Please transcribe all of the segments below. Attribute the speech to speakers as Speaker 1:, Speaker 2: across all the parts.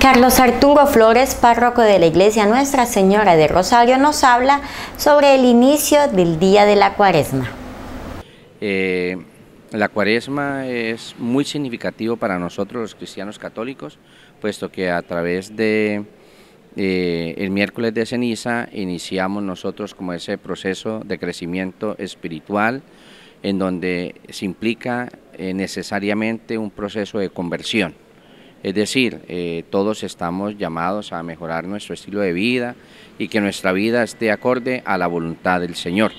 Speaker 1: Carlos Arturo Flores, párroco de la Iglesia Nuestra Señora de Rosario, nos habla sobre el inicio del día de la cuaresma.
Speaker 2: Eh, la cuaresma es muy significativo para nosotros los cristianos católicos, puesto que a través de eh, el miércoles de ceniza iniciamos nosotros como ese proceso de crecimiento espiritual, en donde se implica eh, necesariamente un proceso de conversión es decir, eh, todos estamos llamados a mejorar nuestro estilo de vida y que nuestra vida esté acorde a la voluntad del Señor.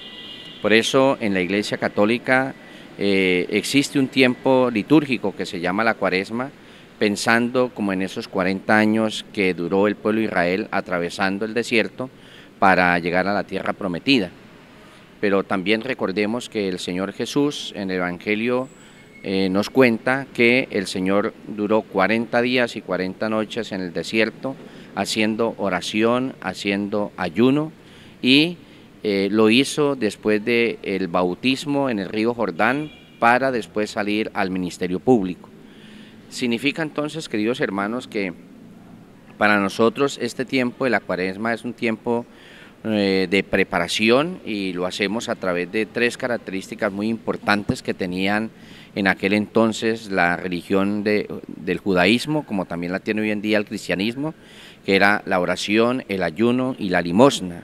Speaker 2: Por eso en la Iglesia Católica eh, existe un tiempo litúrgico que se llama la cuaresma, pensando como en esos 40 años que duró el pueblo de Israel atravesando el desierto para llegar a la tierra prometida. Pero también recordemos que el Señor Jesús en el Evangelio eh, nos cuenta que el Señor duró 40 días y 40 noches en el desierto haciendo oración, haciendo ayuno y eh, lo hizo después del bautismo en el río Jordán para después salir al ministerio público. Significa entonces, queridos hermanos, que para nosotros este tiempo de la cuaresma es un tiempo eh, de preparación y lo hacemos a través de tres características muy importantes que tenían en aquel entonces la religión del judaísmo, como también la tiene hoy en día el cristianismo, que era la oración, el ayuno y la limosna.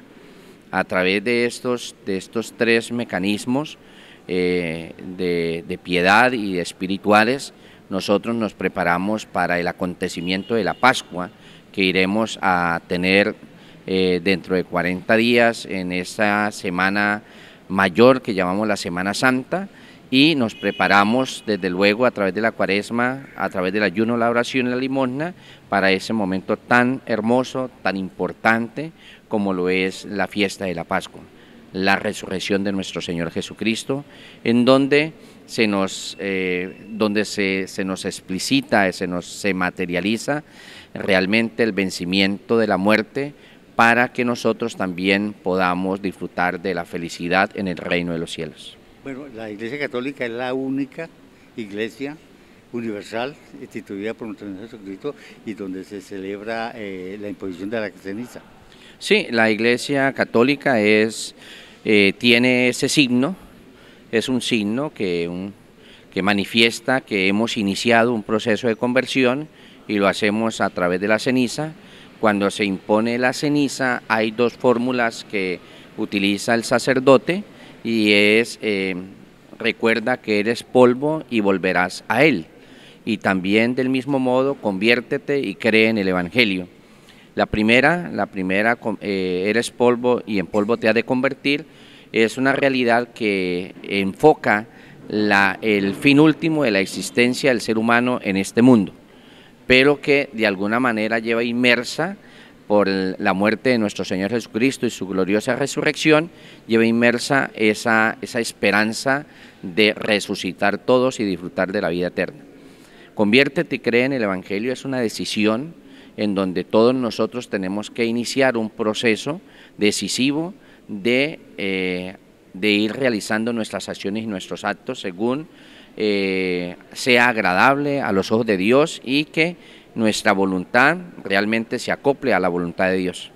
Speaker 2: A través de estos, de estos tres mecanismos eh, de, piedad y espirituales, nosotros nos preparamos para el acontecimiento de la Pascua, que iremos a tener eh, dentro de 40 días en esta semana mayor que llamamos la Semana Santa y nos preparamos desde luego a través de la cuaresma, a través del ayuno, la oración y la limosna para ese momento tan hermoso, tan importante como lo es la fiesta de la Pascua, la resurrección de nuestro Señor Jesucristo, en donde se nos, eh, donde se, se nos explicita, se nos se materializa realmente el vencimiento de la muerte para que nosotros también podamos disfrutar de la felicidad en el reino de los cielos.
Speaker 1: Bueno, la Iglesia Católica es la única iglesia universal instituida por nuestro Señor Jesucristo y donde se celebra eh, la imposición de la ceniza.
Speaker 2: Sí, la Iglesia Católica es eh, tiene ese signo, es un signo que, que manifiesta que hemos iniciado un proceso de conversión y lo hacemos a través de la ceniza. Cuando se impone la ceniza hay dos fórmulas que utiliza el sacerdote y es, eh, recuerda que eres polvo y volverás a Él. Y también del mismo modo, conviértete y cree en el Evangelio. La primera, la primera, eh, eres polvo y en polvo te ha de convertir, es una realidad que enfoca la, el fin último de la existencia del ser humano en este mundo, pero que de alguna manera lleva inmersa por la muerte de nuestro Señor Jesucristo y su gloriosa resurrección, lleva inmersa esa, esperanza de resucitar todos y disfrutar de la vida eterna. Conviértete y cree en el Evangelio es una decisión en donde todos nosotros tenemos que iniciar un proceso decisivo de, eh, ir realizando nuestras acciones y nuestros actos según eh, sea agradable a los ojos de Dios y que nuestra voluntad realmente se acople a la voluntad de Dios.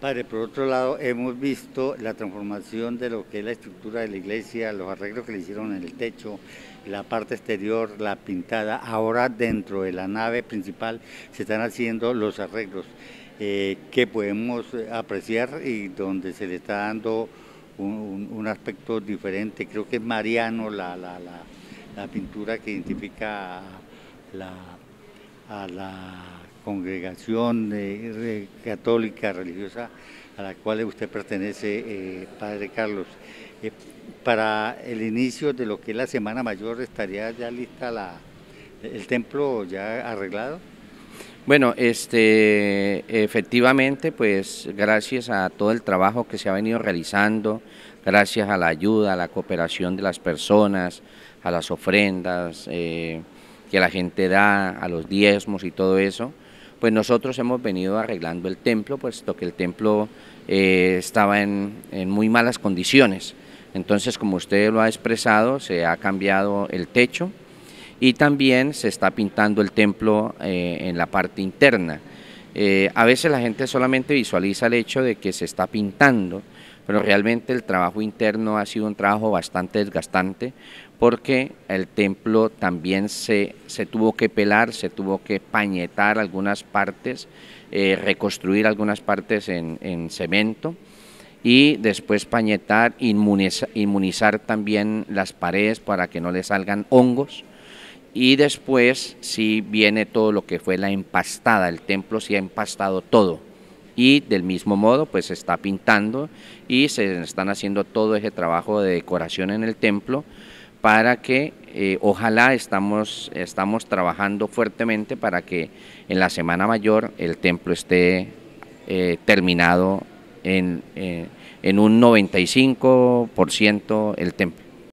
Speaker 1: Padre, por otro lado, hemos visto la transformación de lo que es la estructura de la iglesia, los arreglos que le hicieron en el techo, la parte exterior, la pintada. Ahora dentro de la nave principal se están haciendo los arreglos eh, que podemos eh, apreciar y donde se le está dando un, aspecto diferente. Creo que es Mariano la, la, la pintura que identifica la a la congregación católica religiosa a la cual usted pertenece, eh, Padre Carlos. Eh, para el inicio de lo que es la Semana Mayor, ¿estaría ya lista el templo ya arreglado?
Speaker 2: Bueno, este, efectivamente, pues gracias a todo el trabajo que se ha venido realizando, gracias a la ayuda, a la cooperación de las personas, a las ofrendas, eh, que la gente da a los diezmos y todo eso, pues nosotros hemos venido arreglando el templo, puesto que el templo eh, estaba en, muy malas condiciones. Entonces, como usted lo ha expresado, se ha cambiado el techo y también se está pintando el templo eh, en la parte interna. Eh, a veces la gente solamente visualiza el hecho de que se está pintando, pero realmente el trabajo interno ha sido un trabajo bastante desgastante porque el templo también se, tuvo que pelar, se tuvo que pañetar algunas partes, eh, reconstruir algunas partes en, cemento y después pañetar, inmunizar, inmunizar, también las paredes para que no le salgan hongos. Y después si viene todo lo que fue la empastada, el templo se ha empastado todo. Y del mismo modo pues se está pintando y se están haciendo todo ese trabajo de decoración en el templo para que eh, ojalá estamos, estamos trabajando fuertemente para que en la Semana Mayor el templo esté eh, terminado en, eh, en un 95% el templo.